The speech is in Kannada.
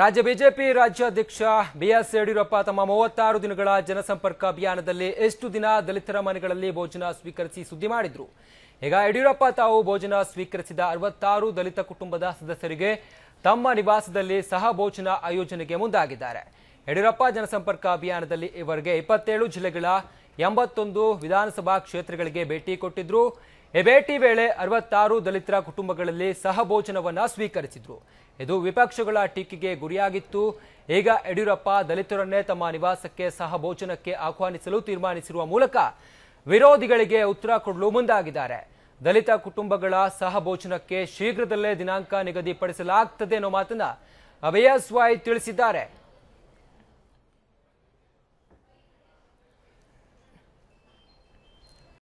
ರಾಜ್ಯ ಬಿಜೆಪಿ ರಾಜ್ಯಾಧ್ಯಕ್ಷ ಬಿಎಸ್ ಯಡಿಯೂರಪ್ಪ ತಮ್ಮ ಮೂವತ್ತಾರು ದಿನಗಳ ಜನಸಂಪರ್ಕ ಅಭಿಯಾನದಲ್ಲಿ ಎಷ್ಟು ದಿನ ದಲಿತರ ಮನೆಗಳಲ್ಲಿ ಭೋಜನ ಸ್ವೀಕರಿಸಿ ಸುದ್ದಿ ಮಾಡಿದ್ರು ಈಗ ಯಡಿಯೂರಪ್ಪ ತಾವು ಭೋಜನ ಸ್ವೀಕರಿಸಿದ ಅರವತ್ತಾರು ದಲಿತ ಕುಟುಂಬದ ಸದಸ್ಯರಿಗೆ ತಮ್ಮ ನಿವಾಸದಲ್ಲಿ ಸಹ ಭೋಜನ ಆಯೋಜನೆಗೆ ಮುಂದಾಗಿದ್ದಾರೆ ಯಡಿಯೂರಪ್ಪ ಜನಸಂಪರ್ಕ ಅಭಿಯಾನದಲ್ಲಿ ಇವರಿಗೆ ಇಪ್ಪತ್ತೇಳು ಜಿಲ್ಲೆಗಳ ಎಂಬತ್ತೊಂದು ವಿಧಾನಸಭಾ ಕ್ಷೇತ್ರಗಳಿಗೆ ಭೇಟಿ ಕೊಟ್ಟಿದ್ರು ಈ ಭೇಟಿ ವೇಳೆ ಅರವತ್ತಾರು ದಲಿತರ ಕುಟುಂಬಗಳಲ್ಲಿ ಸಹಭೋಜನವನ್ನ ಸ್ವೀಕರಿಸಿದ್ರು ಇದು ವಿಪಕ್ಷಗಳ ಟೀಕೆಗೆ ಗುರಿಯಾಗಿತ್ತು ಈಗ ಯಡಿಯೂರಪ್ಪ ದಲಿತರನ್ನೇ ತಮ್ಮ ನಿವಾಸಕ್ಕೆ ಸಹಭೋಜನಕ್ಕೆ ಆಹ್ವಾನಿಸಲು ತೀರ್ಮಾನಿಸಿರುವ ಮೂಲಕ ವಿರೋಧಿಗಳಿಗೆ ಉತ್ತರ ಕೊಡಲು ಮುಂದಾಗಿದ್ದಾರೆ ದಲಿತ ಕುಟುಂಬಗಳ ಸಹಭೋಜನಕ್ಕೆ ಶೀಘ್ರದಲ್ಲೇ ದಿನಾಂಕ ನಿಗದಿಪಡಿಸಲಾಗ್ತದೆ ಅನ್ನೋ ಮಾತನ್ನ ಅಭಯಸ್ವಾಯಿ ತಿಳಿಸಿದ್ದಾರೆ